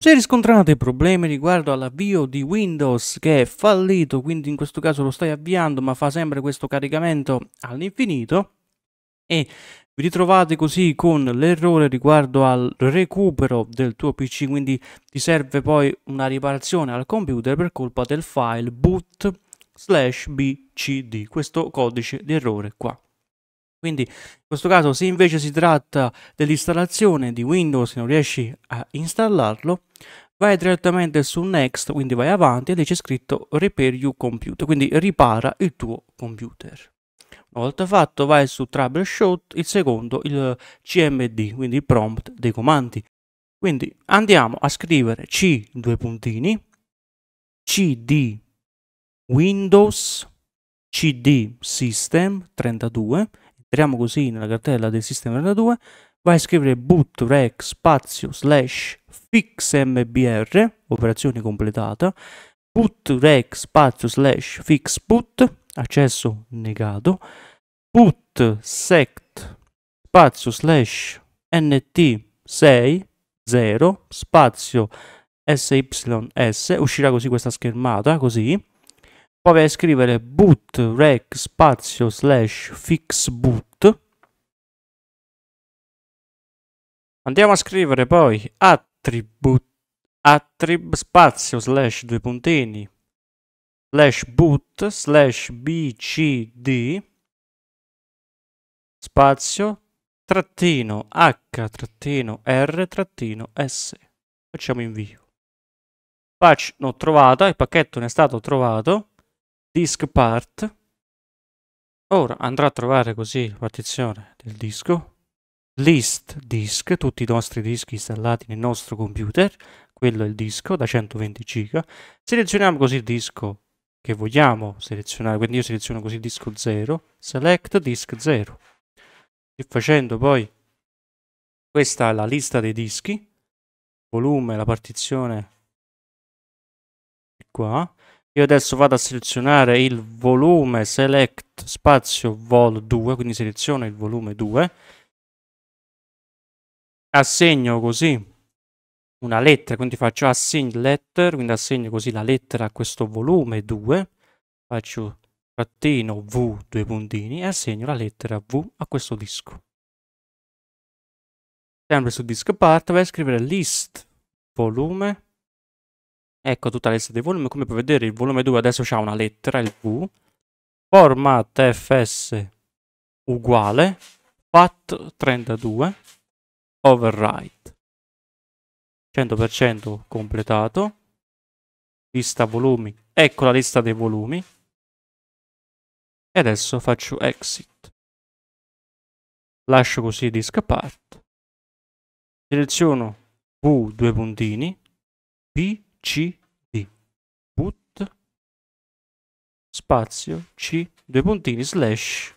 Se riscontrate problemi riguardo all'avvio di Windows che è fallito, quindi in questo caso lo stai avviando ma fa sempre questo caricamento all'infinito e vi ritrovate così con l'errore riguardo al recupero del tuo PC, quindi ti serve poi una riparazione al computer per colpa del file boot slash bcd, questo codice di errore qua. Quindi in questo caso se invece si tratta dell'installazione di Windows e non riesci a installarlo, vai direttamente su Next, quindi vai avanti e lì c'è scritto Repair Your Computer, quindi ripara il tuo computer. Una volta fatto vai su Troubleshoot, il secondo il CMD, quindi il prompt dei comandi. Quindi andiamo a scrivere C due puntini, CD Windows, CD System 32 entriamo così nella cartella del sistema 32, vai a scrivere bootrec spazio slash fix mbr operazione completata, bootrec spazio slash fix fixput, accesso negato, put sect spazio slash nt 6 0 spazio SYS uscirà così questa schermata così poi vai a scrivere boot rec spazio slash fix boot andiamo a scrivere poi attribute attrib spazio slash due puntini slash boot slash bcd spazio trattino h trattino r trattino s facciamo invio patch non trovata il pacchetto non è stato trovato disk part. Ora andrà a trovare così la partizione del disco, list disk, tutti i nostri dischi installati nel nostro computer, quello è il disco da 120 giga, selezioniamo così il disco che vogliamo selezionare, quindi io seleziono così il disco 0, select disk 0, e facendo poi questa è la lista dei dischi, volume, la partizione è qua, io adesso vado a selezionare il volume select spazio vol 2 quindi seleziono il volume 2 assegno così una lettera quindi faccio assign letter quindi assegno così la lettera a questo volume 2 faccio trattino v due puntini e assegno la lettera v a questo disco sempre su disk part vai a scrivere list volume Ecco tutta la lista dei volumi. Come puoi vedere, il volume 2 adesso ha una lettera, il V. Format fs uguale fat 32 override. 100% completato. Lista volumi. Ecco la lista dei volumi. E adesso faccio exit. Lascio così disk apart. Seleziono V due puntini. P cd put spazio c due puntini slash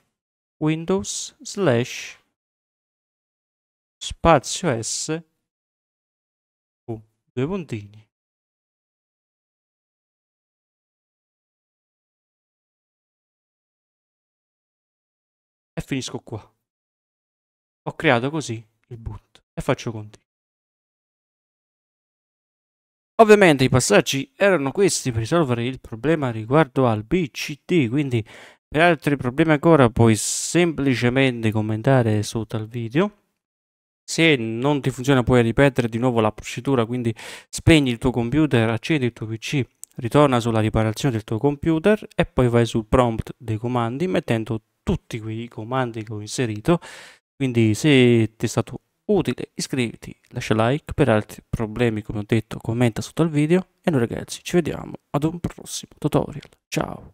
windows slash spazio s u due puntini e finisco qua ho creato così il boot e faccio continua Ovviamente i passaggi erano questi per risolvere il problema riguardo al BCD, quindi per altri problemi ancora puoi semplicemente commentare sotto al video. Se non ti funziona puoi ripetere di nuovo la procedura, quindi spegni il tuo computer, accendi il tuo PC, ritorna sulla riparazione del tuo computer e poi vai sul prompt dei comandi mettendo tutti quei comandi che ho inserito. Quindi se ti è stato utile iscriviti, lascia like, per altri problemi come ho detto commenta sotto al video e noi ragazzi ci vediamo ad un prossimo tutorial, ciao!